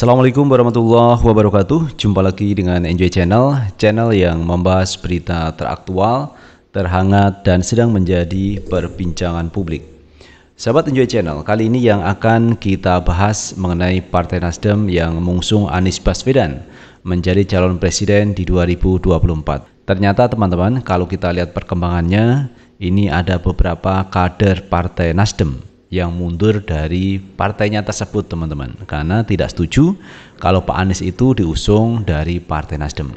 Assalamualaikum warahmatullahi wabarakatuh. Jumpa lagi dengan Enjoy Channel, channel yang membahas berita teraktual, terhangat dan sedang menjadi perbincangan publik. Sahabat Enjoy Channel, kali ini yang akan kita bahas mengenai Partai Nasdem yang mengusung Anies Baswedan menjadi calon presiden di 2024. Ternyata teman-teman, kalau kita lihat perkembangannya, ini ada beberapa kader Partai Nasdem yang mundur dari partainya tersebut teman-teman karena tidak setuju kalau Pak Anies itu diusung dari Partai Nasdem.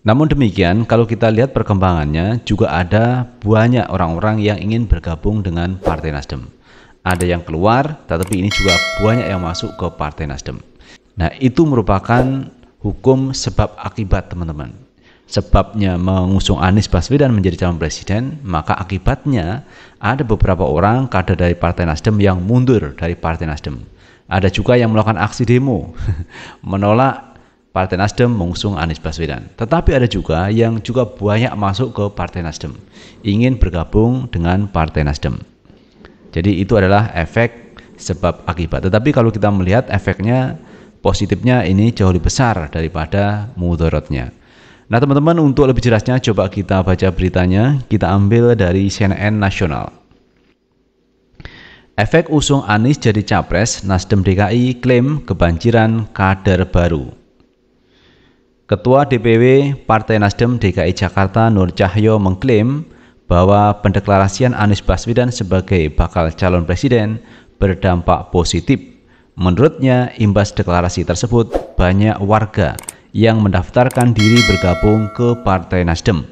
Namun demikian, kalau kita lihat perkembangannya juga ada banyak orang-orang yang ingin bergabung dengan Partai Nasdem. Ada yang keluar, tetapi ini juga banyak yang masuk ke Partai Nasdem. Nah, itu merupakan hukum sebab akibat, teman-teman sebabnya mengusung Anies Baswedan menjadi calon presiden, maka akibatnya ada beberapa orang kader dari Partai Nasdem yang mundur dari Partai Nasdem. Ada juga yang melakukan aksi demo menolak Partai Nasdem mengusung Anies Baswedan. Tetapi ada juga yang juga banyak masuk ke Partai Nasdem, ingin bergabung dengan Partai Nasdem. Jadi itu adalah efek sebab akibat. Tetapi kalau kita melihat efeknya positifnya ini jauh lebih besar daripada mudorotnya. Nah teman-teman untuk lebih jelasnya coba kita baca beritanya, kita ambil dari CNN Nasional. Efek usung Anies jadi capres, Nasdem DKI klaim kebanjiran kader baru. Ketua DPW Partai Nasdem DKI Jakarta Nur Cahyo mengklaim bahwa pendeklarasian Anies Baswedan sebagai bakal calon presiden berdampak positif. Menurutnya, imbas deklarasi tersebut banyak warga yang mendaftarkan diri bergabung ke Partai Nasdem.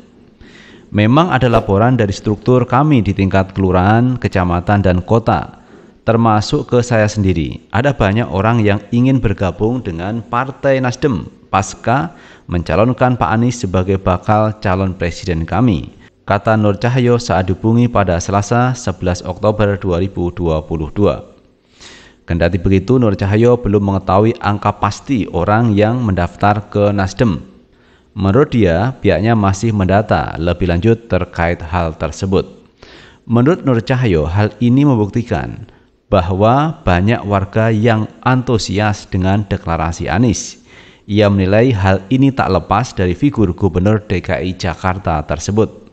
Memang ada laporan dari struktur kami di tingkat kelurahan, kecamatan, dan kota, termasuk ke saya sendiri. Ada banyak orang yang ingin bergabung dengan Partai Nasdem pasca mencalonkan Pak Anies sebagai bakal calon presiden kami, kata Nur Cahyo saat dihubungi pada Selasa 11 Oktober 2022. Kendati begitu, Nur Cahyo belum mengetahui angka pasti orang yang mendaftar ke Nasdem. Menurut dia, pihaknya masih mendata lebih lanjut terkait hal tersebut. Menurut Nur Cahyo, hal ini membuktikan bahwa banyak warga yang antusias dengan deklarasi Anies. Ia menilai hal ini tak lepas dari figur gubernur DKI Jakarta tersebut.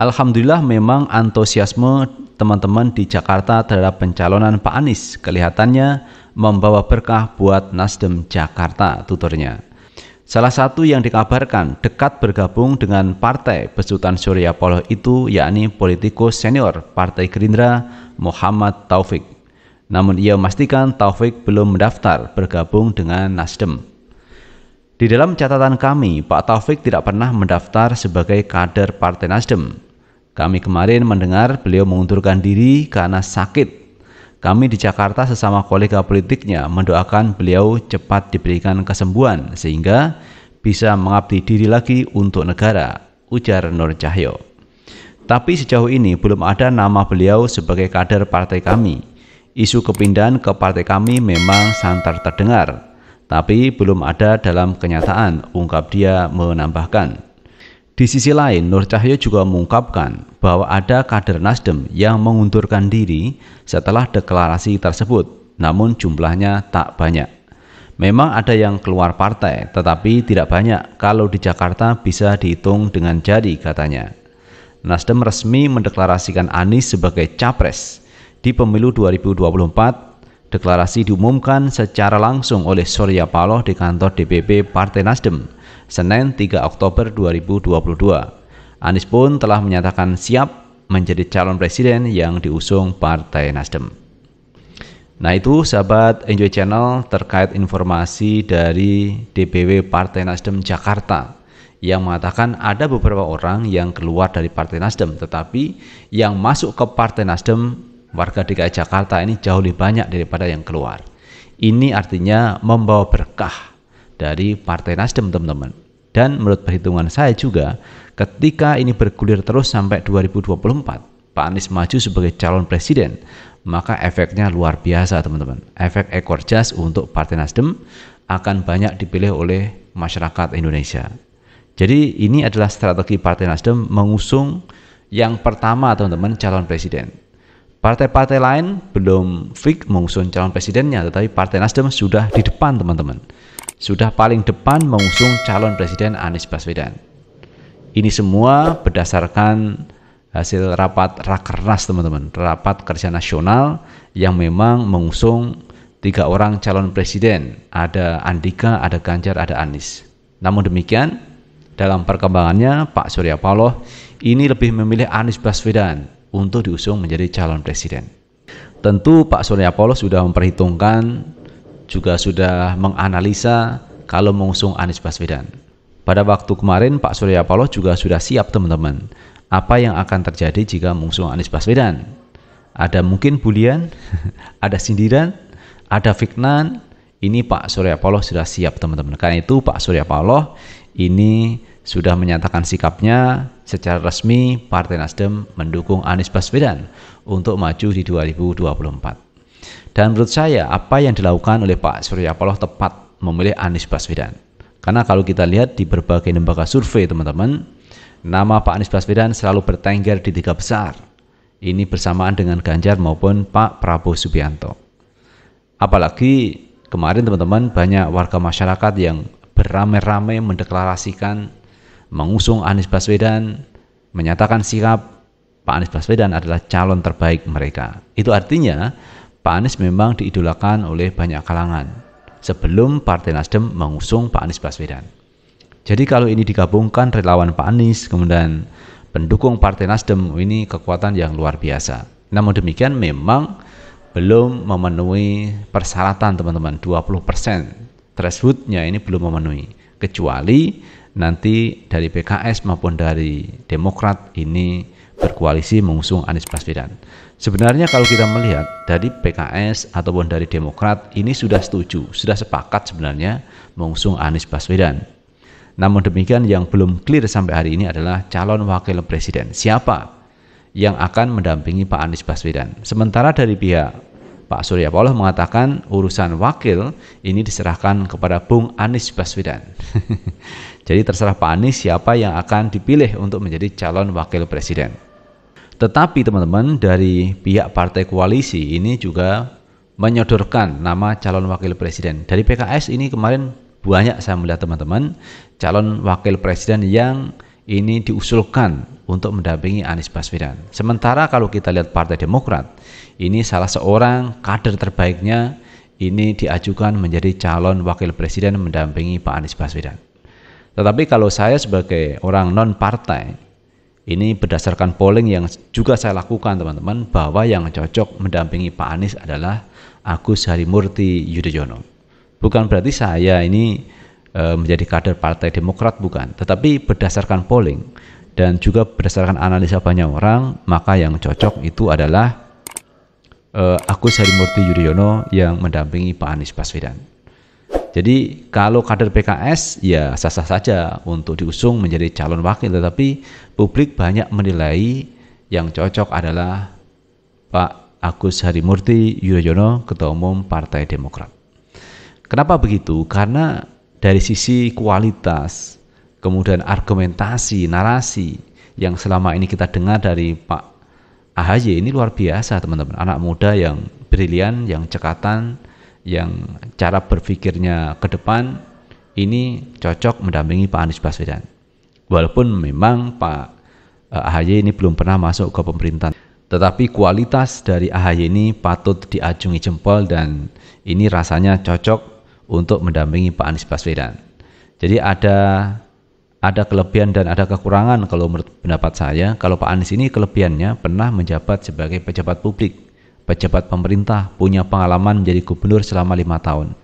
Alhamdulillah memang antusiasme teman-teman di Jakarta terhadap pencalonan Pak Anies kelihatannya membawa berkah buat Nasdem Jakarta tuturnya. Salah satu yang dikabarkan dekat bergabung dengan partai besutan Surya Paloh itu yakni politikus senior Partai Gerindra Muhammad Taufik. Namun ia memastikan Taufik belum mendaftar bergabung dengan Nasdem. Di dalam catatan kami, Pak Taufik tidak pernah mendaftar sebagai kader Partai Nasdem. Kami kemarin mendengar beliau mengundurkan diri karena sakit. Kami di Jakarta sesama kolega politiknya mendoakan beliau cepat diberikan kesembuhan sehingga bisa mengabdi diri lagi untuk negara, ujar Nur Cahyo. Tapi sejauh ini belum ada nama beliau sebagai kader partai kami. Isu kepindahan ke partai kami memang santer terdengar, tapi belum ada dalam kenyataan, ungkap dia menambahkan. Di sisi lain, Nur Cahyo juga mengungkapkan bahwa ada kader Nasdem yang mengundurkan diri setelah deklarasi tersebut, namun jumlahnya tak banyak. Memang ada yang keluar partai, tetapi tidak banyak kalau di Jakarta bisa dihitung dengan jari katanya. Nasdem resmi mendeklarasikan Anies sebagai capres. Di pemilu 2024, deklarasi diumumkan secara langsung oleh Surya Paloh di kantor DPP Partai Nasdem Senin 3 Oktober 2022. Anies pun telah menyatakan siap menjadi calon presiden yang diusung Partai Nasdem. Nah itu sahabat Enjoy Channel terkait informasi dari DPW Partai Nasdem Jakarta yang mengatakan ada beberapa orang yang keluar dari Partai Nasdem tetapi yang masuk ke Partai Nasdem warga DKI Jakarta ini jauh lebih banyak daripada yang keluar. Ini artinya membawa berkah dari Partai Nasdem teman-teman. Dan menurut perhitungan saya juga, ketika ini bergulir terus sampai 2024, Pak Anies maju sebagai calon presiden, maka efeknya luar biasa teman-teman. Efek ekor jas untuk Partai Nasdem akan banyak dipilih oleh masyarakat Indonesia. Jadi ini adalah strategi Partai Nasdem mengusung yang pertama teman-teman calon presiden. Partai-partai lain belum fix mengusung calon presidennya, tetapi Partai Nasdem sudah di depan teman-teman sudah paling depan mengusung calon presiden Anies Baswedan. Ini semua berdasarkan hasil rapat rakernas teman-teman, rapat kerja nasional yang memang mengusung tiga orang calon presiden, ada Andika, ada Ganjar, ada Anies. Namun demikian, dalam perkembangannya Pak Surya Paloh ini lebih memilih Anies Baswedan untuk diusung menjadi calon presiden. Tentu Pak Surya Paloh sudah memperhitungkan juga sudah menganalisa kalau mengusung Anies Baswedan. Pada waktu kemarin Pak Surya Paloh juga sudah siap teman-teman. Apa yang akan terjadi jika mengusung Anies Baswedan? Ada mungkin bulian, ada sindiran, ada fitnah. Ini Pak Surya Paloh sudah siap teman-teman. Karena itu Pak Surya Paloh ini sudah menyatakan sikapnya secara resmi Partai Nasdem mendukung Anies Baswedan untuk maju di 2024. Dan menurut saya apa yang dilakukan oleh Pak Surya Paloh tepat memilih Anies Baswedan. Karena kalau kita lihat di berbagai lembaga survei teman-teman, nama Pak Anies Baswedan selalu bertengger di tiga besar. Ini bersamaan dengan Ganjar maupun Pak Prabowo Subianto. Apalagi kemarin teman-teman banyak warga masyarakat yang beramai-ramai mendeklarasikan mengusung Anies Baswedan, menyatakan sikap Pak Anies Baswedan adalah calon terbaik mereka. Itu artinya Pak Anies memang diidolakan oleh banyak kalangan sebelum Partai Nasdem mengusung Pak Anies Baswedan. Jadi kalau ini digabungkan relawan Pak Anies kemudian pendukung Partai Nasdem ini kekuatan yang luar biasa. Namun demikian memang belum memenuhi persyaratan teman-teman 20% thresholdnya ini belum memenuhi kecuali nanti dari PKS maupun dari Demokrat ini berkoalisi mengusung Anies Baswedan. Sebenarnya kalau kita melihat dari PKS ataupun dari Demokrat ini sudah setuju, sudah sepakat sebenarnya mengusung Anies Baswedan. Namun demikian yang belum clear sampai hari ini adalah calon wakil presiden. Siapa yang akan mendampingi Pak Anies Baswedan? Sementara dari pihak Pak Surya Paloh mengatakan urusan wakil ini diserahkan kepada Bung Anies Baswedan. Jadi terserah Pak Anies siapa yang akan dipilih untuk menjadi calon wakil presiden. Tetapi teman-teman dari pihak partai koalisi ini juga menyodorkan nama calon wakil presiden. Dari PKS ini kemarin banyak saya melihat teman-teman calon wakil presiden yang ini diusulkan untuk mendampingi Anies Baswedan. Sementara kalau kita lihat Partai Demokrat, ini salah seorang kader terbaiknya ini diajukan menjadi calon wakil presiden mendampingi Pak Anies Baswedan. Tetapi kalau saya sebagai orang non partai ini berdasarkan polling yang juga saya lakukan teman-teman bahwa yang cocok mendampingi Pak Anies adalah Agus Harimurti Yudhoyono. Bukan berarti saya ini e, menjadi kader Partai Demokrat bukan, tetapi berdasarkan polling dan juga berdasarkan analisa banyak orang, maka yang cocok itu adalah e, Agus Harimurti Yudhoyono yang mendampingi Pak Anies Baswedan. Jadi kalau kader PKS ya sah-sah saja untuk diusung menjadi calon wakil tetapi publik banyak menilai yang cocok adalah Pak Agus Harimurti Yudhoyono Ketua Umum Partai Demokrat. Kenapa begitu? Karena dari sisi kualitas kemudian argumentasi, narasi yang selama ini kita dengar dari Pak AHY ini luar biasa teman-teman. Anak muda yang brilian, yang cekatan, yang cara berpikirnya ke depan ini cocok mendampingi Pak Anies Baswedan. Walaupun memang Pak eh, AHY ini belum pernah masuk ke pemerintahan, tetapi kualitas dari AHY ini patut diajungi jempol dan ini rasanya cocok untuk mendampingi Pak Anies Baswedan. Jadi ada ada kelebihan dan ada kekurangan kalau menurut pendapat saya. Kalau Pak Anies ini kelebihannya pernah menjabat sebagai pejabat publik pejabat pemerintah punya pengalaman menjadi gubernur selama lima tahun.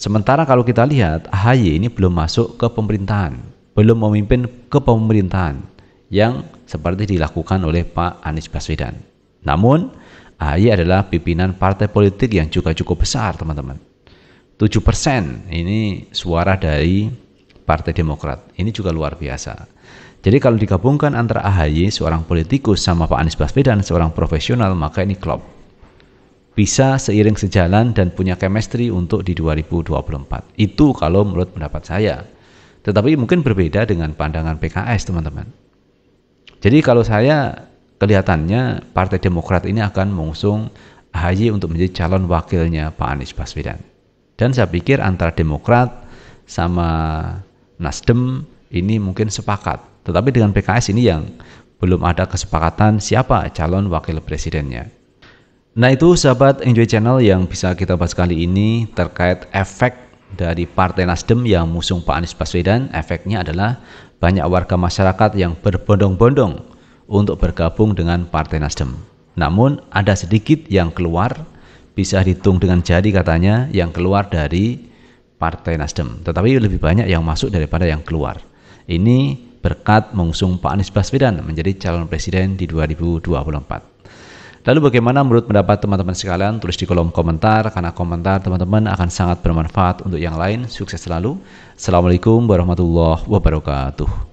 Sementara kalau kita lihat AHY ini belum masuk ke pemerintahan, belum memimpin ke pemerintahan yang seperti dilakukan oleh Pak Anies Baswedan. Namun, AHY adalah pimpinan partai politik yang juga cukup besar, teman-teman. 7% ini suara dari Partai Demokrat. Ini juga luar biasa. Jadi kalau digabungkan antara AHY seorang politikus sama Pak Anies Baswedan seorang profesional maka ini klop. Bisa seiring sejalan dan punya chemistry untuk di 2024. Itu kalau menurut pendapat saya. Tetapi mungkin berbeda dengan pandangan PKS teman-teman. Jadi kalau saya kelihatannya Partai Demokrat ini akan mengusung AHY untuk menjadi calon wakilnya Pak Anies Baswedan. Dan saya pikir antara Demokrat sama Nasdem ini mungkin sepakat tetapi dengan PKS ini yang belum ada kesepakatan siapa calon wakil presidennya. Nah itu sahabat Enjoy Channel yang bisa kita bahas kali ini terkait efek dari Partai Nasdem yang musung Pak Anies Baswedan. Efeknya adalah banyak warga masyarakat yang berbondong-bondong untuk bergabung dengan Partai Nasdem. Namun ada sedikit yang keluar, bisa dihitung dengan jari katanya yang keluar dari Partai Nasdem. Tetapi lebih banyak yang masuk daripada yang keluar. Ini berkat mengusung Pak Anies Baswedan menjadi calon presiden di 2024. Lalu bagaimana menurut pendapat teman-teman sekalian? Tulis di kolom komentar karena komentar teman-teman akan sangat bermanfaat untuk yang lain. Sukses selalu. Assalamualaikum warahmatullahi wabarakatuh.